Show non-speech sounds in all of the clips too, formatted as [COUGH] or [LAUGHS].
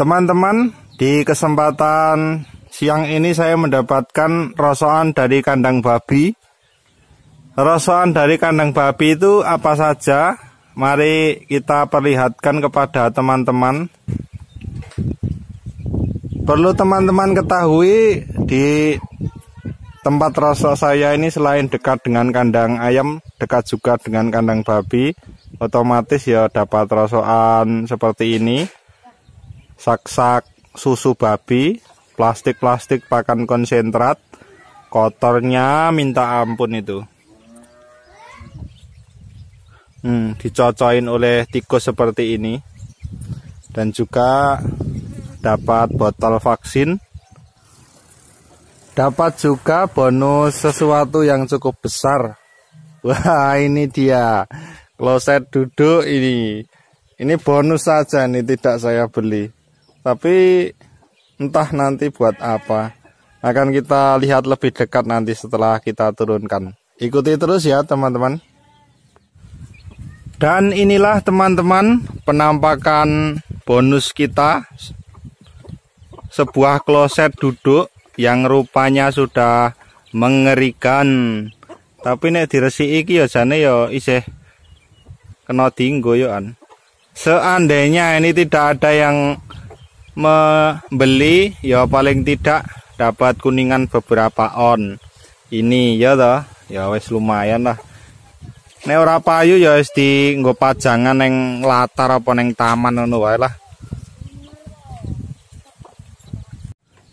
Teman-teman, di kesempatan siang ini saya mendapatkan rosoan dari kandang babi. Rosoan dari kandang babi itu apa saja? Mari kita perlihatkan kepada teman-teman. Perlu teman-teman ketahui di tempat rosok saya ini selain dekat dengan kandang ayam, dekat juga dengan kandang babi. Otomatis ya dapat rasaan seperti ini sak-sak susu babi, plastik-plastik pakan konsentrat, kotornya minta ampun itu. Hmm, dicocoin oleh tikus seperti ini. Dan juga dapat botol vaksin. Dapat juga bonus sesuatu yang cukup besar. [LAUGHS] Wah, ini dia. Kloset duduk ini. Ini bonus saja nih tidak saya beli tapi entah nanti buat apa akan kita lihat lebih dekat nanti setelah kita turunkan ikuti terus ya teman-teman dan inilah teman-teman penampakan bonus kita sebuah kloset duduk yang rupanya sudah mengerikan tapi nek diresi iki ya jane ya isih kena dinggo yoan seandainya ini tidak ada yang membeli ya paling tidak dapat kuningan beberapa on ini ya toh ya wes lumayan lah ini ora payu ya wes di nggo pajangan yang latar apa yang taman ngono lah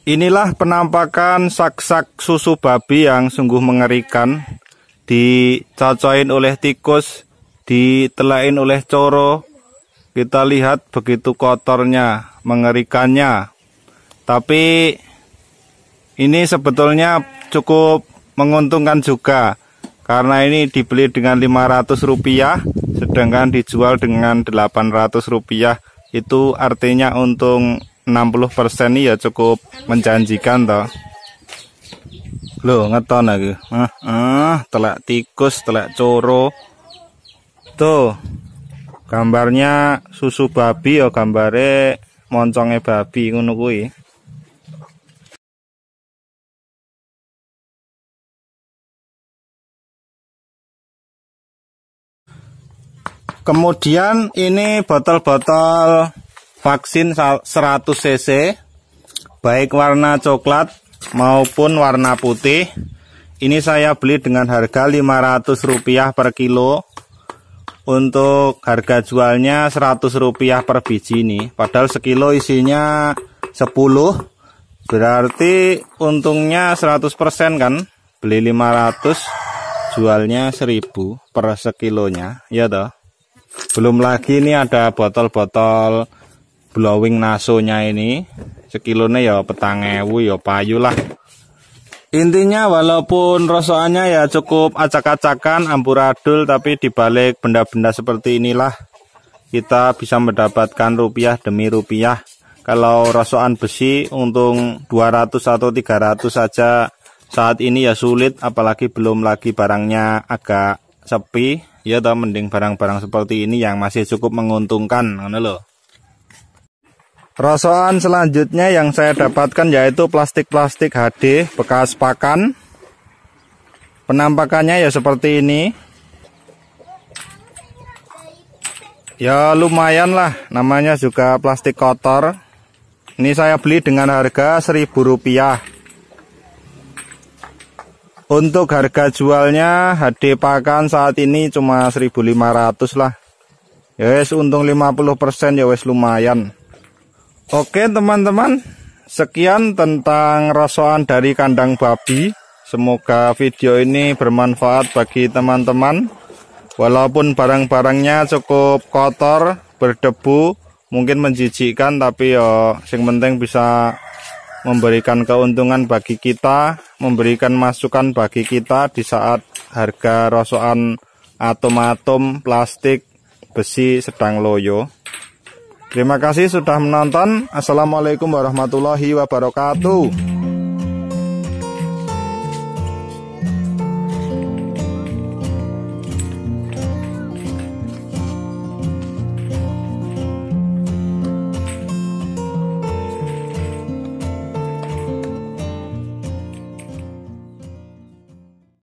Inilah penampakan sak-sak susu babi yang sungguh mengerikan dicocoin oleh tikus ditelain oleh coro kita lihat begitu kotornya mengerikannya. Tapi ini sebetulnya cukup menguntungkan juga karena ini dibeli dengan 500 rupiah sedangkan dijual dengan 800 rupiah itu artinya untung 60% ini ya cukup menjanjikan toh lo ngeton lagi ah, ah telak tikus telak coro tuh gambarnya susu babi ya gambarnya Moncongnya babi ngono kuwi. Kemudian ini botol-botol vaksin 100 cc baik warna coklat maupun warna putih. Ini saya beli dengan harga 500 rupiah per kilo untuk harga jualnya 100 rupiah per biji nih padahal sekilo isinya 10 berarti untungnya 100% kan beli 500 jualnya 1000 per sekilonya ya toh belum lagi ini ada botol-botol blowing nasonya ini sekilonya ya petang ewu ya payu lah Intinya walaupun rosoannya ya cukup acak-acakan, amburadul, tapi dibalik benda-benda seperti inilah kita bisa mendapatkan rupiah demi rupiah. Kalau rosoan besi untung 200 atau 300 saja saat ini ya sulit, apalagi belum lagi barangnya agak sepi. Ya toh mending barang-barang seperti ini yang masih cukup menguntungkan, ngono loh. Rosokan selanjutnya yang saya dapatkan yaitu plastik-plastik HD bekas pakan. Penampakannya ya seperti ini. Ya lumayan lah, namanya juga plastik kotor. Ini saya beli dengan harga rp rupiah. Untuk harga jualnya HD pakan saat ini cuma 1.500 lah. Ya untung 50% ya wes lumayan. Oke teman-teman, sekian tentang rosoan dari kandang babi. Semoga video ini bermanfaat bagi teman-teman. Walaupun barang-barangnya cukup kotor, berdebu, mungkin menjijikkan tapi yo yang penting bisa memberikan keuntungan bagi kita, memberikan masukan bagi kita di saat harga rosokan atom-atom plastik besi sedang loyo. Terima kasih sudah menonton. Assalamualaikum warahmatullahi wabarakatuh.